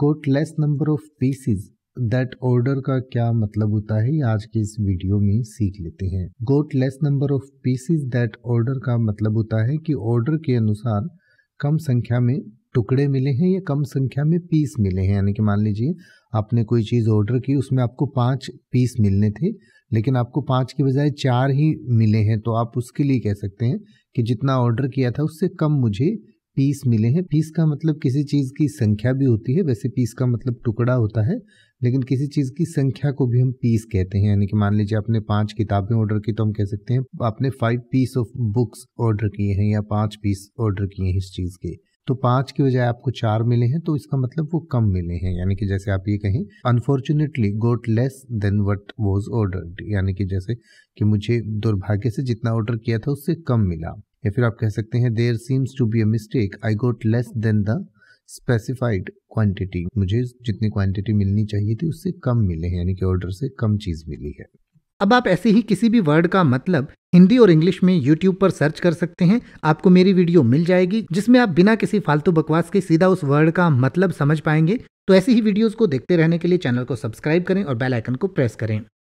goat less number of pieces that order का क्या मतलब होता है आज के इस वीडियो में सीख लेते हैं got less number of pieces that order का मतलब होता है कि ऑर्डर के अनुसार कम संख्या में टुकड़े मिले हैं या कम संख्या में पीस मिले हैं यानी कि मान लीजिए आपने कोई चीज़ ऑर्डर की उसमें आपको पाँच पीस मिलने थे लेकिन आपको पाँच के बजाय चार ही मिले हैं तो आप उसके लिए कह सकते हैं कि जितना ऑर्डर किया था उससे कम मुझे पीस मिले हैं पीस का मतलब किसी चीज़ की संख्या भी होती है वैसे पीस का मतलब टुकड़ा होता है लेकिन किसी चीज़ की संख्या को भी हम पीस कहते हैं यानी कि मान लीजिए आपने पांच किताबें ऑर्डर की तो हम कह सकते हैं आपने five piece of books order किए हैं या पांच पीस ऑर्डर किए हैं इस चीज़ के तो पाँच के बजाय आपको चार मिले हैं तो इसका मतलब वो कम मिले हैं यानी कि जैसे आप ये कहें unfortunately got less than what was order यानी कि जैसे कि मुझे दुर्भाग्य से जितना ऑर्डर किया था उससे कम मिला या फिर आप कह सकते हैं there seems to be a mistake I got less than the specified quantity मुझे जितनी क्वांटिटी मिलनी चाहिए थी उससे कम मिले हैं यानी कि ऑर्डर से कम चीज़ मिली है अब आप ऐसे ही किसी भी वर्ड का मतलब हिंदी और इंग्लिश में यूट्यूब पर सर्च कर सकते हैं आपको मेरी वीडियो मिल जाएगी जिसमें आप बिना किसी फालतू बकवास के सीधा उस वर्ड का मतलब समझ पाएंगे तो ऐसी ही वीडियोस को देखते रहने के लिए चैनल को सब्सक्राइब करें और बेल आइकन को प्रेस करें